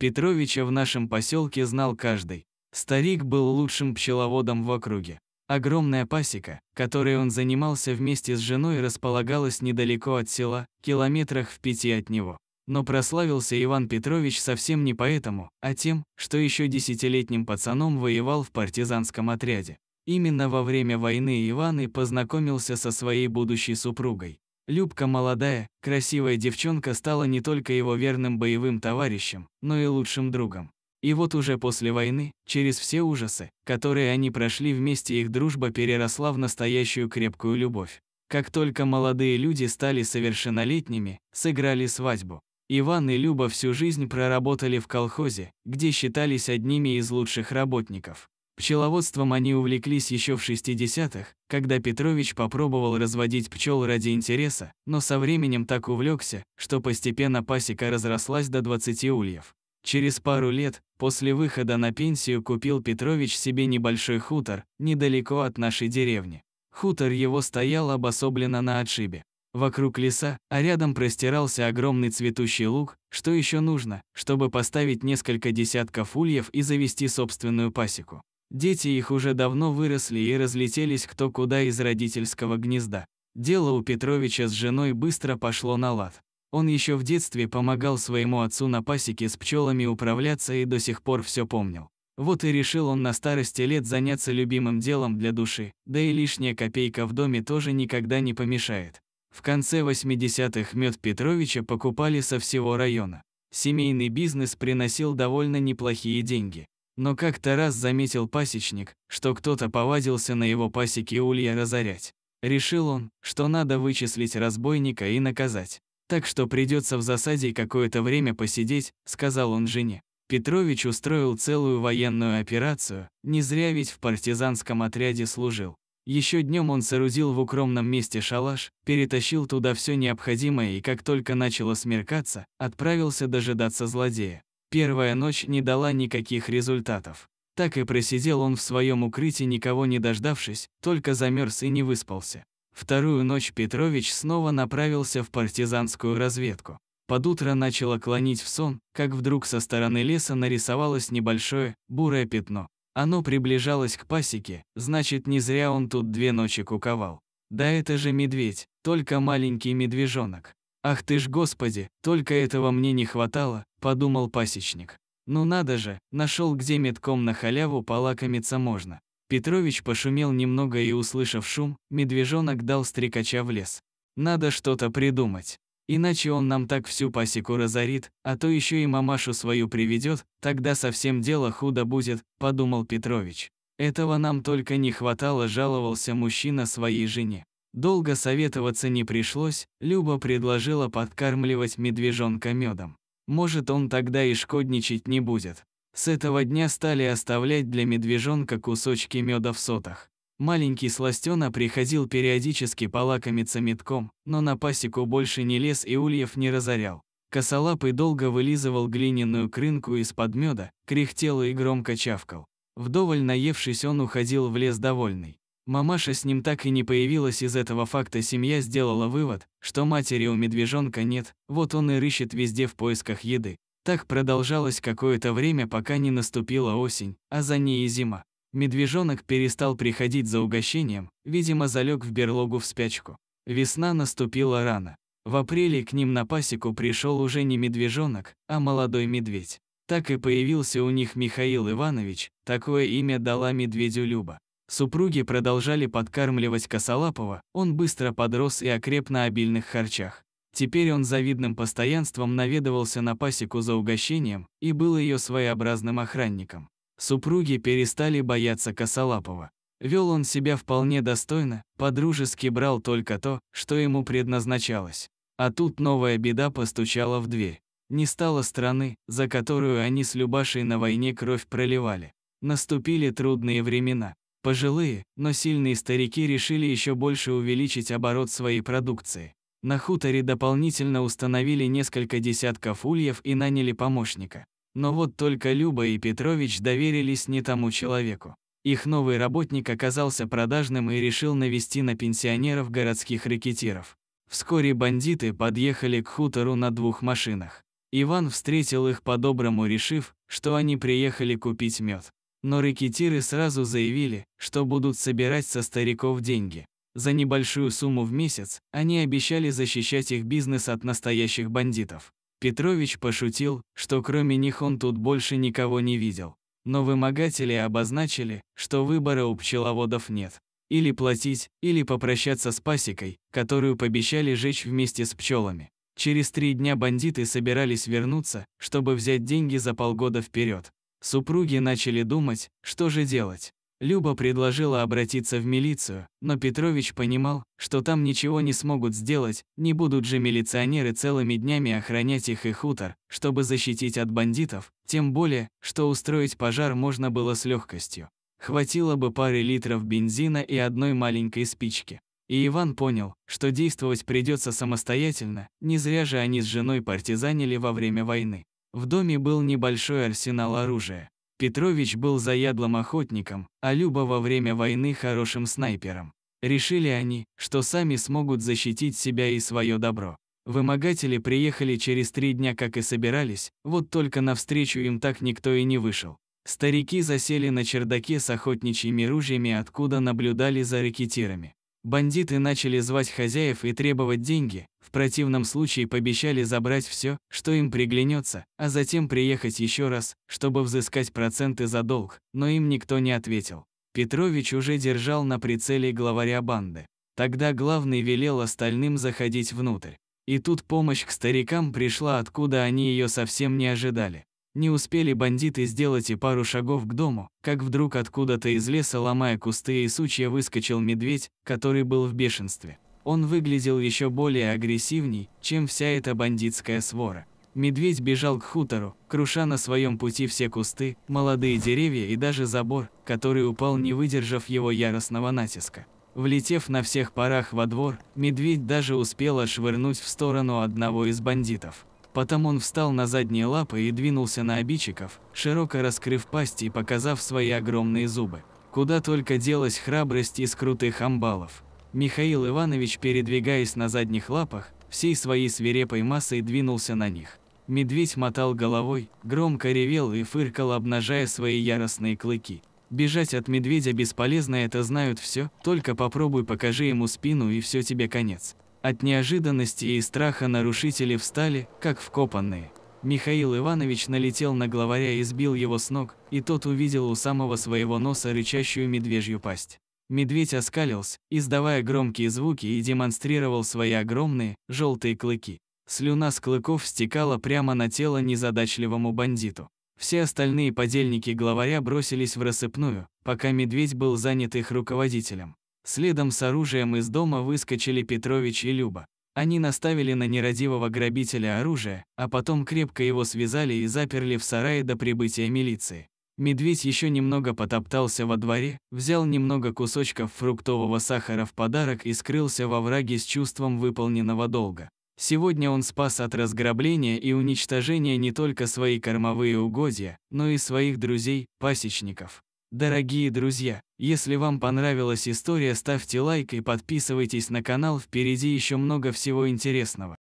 Петровича в нашем поселке знал каждый. Старик был лучшим пчеловодом в округе. Огромная пасека, которой он занимался вместе с женой, располагалась недалеко от села, километрах в пяти от него. Но прославился Иван Петрович совсем не поэтому, а тем, что еще десятилетним пацаном воевал в партизанском отряде. Именно во время войны Иван и познакомился со своей будущей супругой, Любка молодая, красивая девчонка стала не только его верным боевым товарищем, но и лучшим другом. И вот уже после войны, через все ужасы, которые они прошли вместе, их дружба переросла в настоящую крепкую любовь. Как только молодые люди стали совершеннолетними, сыграли свадьбу. Иван и Люба всю жизнь проработали в колхозе, где считались одними из лучших работников. Пчеловодством они увлеклись еще в 60-х, когда Петрович попробовал разводить пчел ради интереса, но со временем так увлекся, что постепенно пасека разрослась до 20 ульев. Через пару лет, после выхода на пенсию, купил Петрович себе небольшой хутор, недалеко от нашей деревни. Хутор его стоял обособленно на отшибе. Вокруг леса, а рядом простирался огромный цветущий луг, что еще нужно, чтобы поставить несколько десятков ульев и завести собственную пасеку. Дети их уже давно выросли и разлетелись кто куда из родительского гнезда. Дело у Петровича с женой быстро пошло на лад. Он еще в детстве помогал своему отцу на пасеке с пчелами управляться и до сих пор все помнил. Вот и решил он на старости лет заняться любимым делом для души, да и лишняя копейка в доме тоже никогда не помешает. В конце 80-х мед Петровича покупали со всего района. Семейный бизнес приносил довольно неплохие деньги. Но как-то раз заметил пасечник, что кто-то повадился на его пасеке улья разорять. Решил он, что надо вычислить разбойника и наказать. Так что придется в засаде какое-то время посидеть, сказал он жене. Петрович устроил целую военную операцию, не зря ведь в партизанском отряде служил. Еще днем он соорудил в укромном месте шалаш, перетащил туда все необходимое и как только начало смеркаться, отправился дожидаться злодея. Первая ночь не дала никаких результатов. Так и просидел он в своем укрытии, никого не дождавшись, только замерз и не выспался. Вторую ночь Петрович снова направился в партизанскую разведку. Под утро начало клонить в сон, как вдруг со стороны леса нарисовалось небольшое, бурое пятно. Оно приближалось к пасеке, значит, не зря он тут две ночи куковал. Да это же медведь, только маленький медвежонок. Ах ты ж господи, только этого мне не хватало, подумал пасечник. Ну надо же, нашел где метком на халяву полакомиться можно. Петрович пошумел немного и, услышав шум, медвежонок дал стрекача в лес. Надо что-то придумать. Иначе он нам так всю пасеку разорит, а то еще и мамашу свою приведет, тогда совсем дело худо будет, подумал Петрович. Этого нам только не хватало, жаловался мужчина своей жене. Долго советоваться не пришлось, Люба предложила подкармливать медвежонка медом. Может, он тогда и шкодничать не будет. С этого дня стали оставлять для медвежонка кусочки меда в сотах. Маленький сластёна приходил периодически полакомиться метком, но на пасеку больше не лез и ульев не разорял. Косолапый долго вылизывал глиняную крынку из-под меда, кряхтел и громко чавкал. Вдоволь наевшись, он уходил в лес довольный. Мамаша с ним так и не появилась из этого факта семья сделала вывод, что матери у медвежонка нет, вот он и рыщет везде в поисках еды. Так продолжалось какое-то время, пока не наступила осень, а за ней и зима. Медвежонок перестал приходить за угощением, видимо, залег в берлогу в спячку. Весна наступила рано. В апреле к ним на пасеку пришел уже не медвежонок, а молодой медведь. Так и появился у них Михаил Иванович, такое имя дала медведю Люба. Супруги продолжали подкармливать Косолапова, он быстро подрос и окреп на обильных харчах. Теперь он завидным постоянством наведывался на пасеку за угощением и был ее своеобразным охранником. Супруги перестали бояться Косолапова. Вел он себя вполне достойно, подружески брал только то, что ему предназначалось. А тут новая беда постучала в дверь. Не стало страны, за которую они с Любашей на войне кровь проливали. Наступили трудные времена. Пожилые, но сильные старики решили еще больше увеличить оборот своей продукции. На хуторе дополнительно установили несколько десятков ульев и наняли помощника. Но вот только Люба и Петрович доверились не тому человеку. Их новый работник оказался продажным и решил навести на пенсионеров городских рэкетиров. Вскоре бандиты подъехали к хутору на двух машинах. Иван встретил их по-доброму, решив, что они приехали купить мед. Но рэкетиры сразу заявили, что будут собирать со стариков деньги. За небольшую сумму в месяц они обещали защищать их бизнес от настоящих бандитов. Петрович пошутил, что кроме них он тут больше никого не видел. Но вымогатели обозначили, что выбора у пчеловодов нет. Или платить, или попрощаться с пасекой, которую пообещали жечь вместе с пчелами. Через три дня бандиты собирались вернуться, чтобы взять деньги за полгода вперед. Супруги начали думать, что же делать. Люба предложила обратиться в милицию, но Петрович понимал, что там ничего не смогут сделать, не будут же милиционеры целыми днями охранять их и хутор, чтобы защитить от бандитов, тем более, что устроить пожар можно было с легкостью. Хватило бы пары литров бензина и одной маленькой спички. И Иван понял, что действовать придется самостоятельно, не зря же они с женой партизанили во время войны. В доме был небольшой арсенал оружия. Петрович был заядлым охотником, а Люба во время войны хорошим снайпером. Решили они, что сами смогут защитить себя и свое добро. Вымогатели приехали через три дня, как и собирались, вот только навстречу им так никто и не вышел. Старики засели на чердаке с охотничьими ружьями, откуда наблюдали за ракетирами. Бандиты начали звать хозяев и требовать деньги, в противном случае пообещали забрать все, что им приглянется, а затем приехать еще раз, чтобы взыскать проценты за долг, но им никто не ответил. Петрович уже держал на прицеле главаря банды. Тогда главный велел остальным заходить внутрь. И тут помощь к старикам пришла, откуда они ее совсем не ожидали. Не успели бандиты сделать и пару шагов к дому, как вдруг откуда-то из леса, ломая кусты и сучья, выскочил медведь, который был в бешенстве. Он выглядел еще более агрессивней, чем вся эта бандитская свора. Медведь бежал к хутору, круша на своем пути все кусты, молодые деревья и даже забор, который упал, не выдержав его яростного натиска. Влетев на всех парах во двор, медведь даже успел отшвырнуть в сторону одного из бандитов. Потом он встал на задние лапы и двинулся на обидчиков, широко раскрыв пасть и показав свои огромные зубы. Куда только делась храбрость из крутых амбалов. Михаил Иванович, передвигаясь на задних лапах, всей своей свирепой массой двинулся на них. Медведь мотал головой, громко ревел и фыркал, обнажая свои яростные клыки. Бежать от медведя бесполезно, это знают все, только попробуй покажи ему спину и все тебе конец. От неожиданности и страха нарушители встали, как вкопанные. Михаил Иванович налетел на главаря и сбил его с ног, и тот увидел у самого своего носа рычащую медвежью пасть. Медведь оскалился, издавая громкие звуки и демонстрировал свои огромные, желтые клыки. Слюна с клыков стекала прямо на тело незадачливому бандиту. Все остальные подельники главаря бросились в рассыпную, пока медведь был занят их руководителем. Следом с оружием из дома выскочили Петрович и Люба. Они наставили на нерадивого грабителя оружие, а потом крепко его связали и заперли в сарае до прибытия милиции. Медведь еще немного потоптался во дворе, взял немного кусочков фруктового сахара в подарок и скрылся во враге с чувством выполненного долга. Сегодня он спас от разграбления и уничтожения не только свои кормовые угодья, но и своих друзей, пасечников. Дорогие друзья, если вам понравилась история, ставьте лайк и подписывайтесь на канал, впереди еще много всего интересного.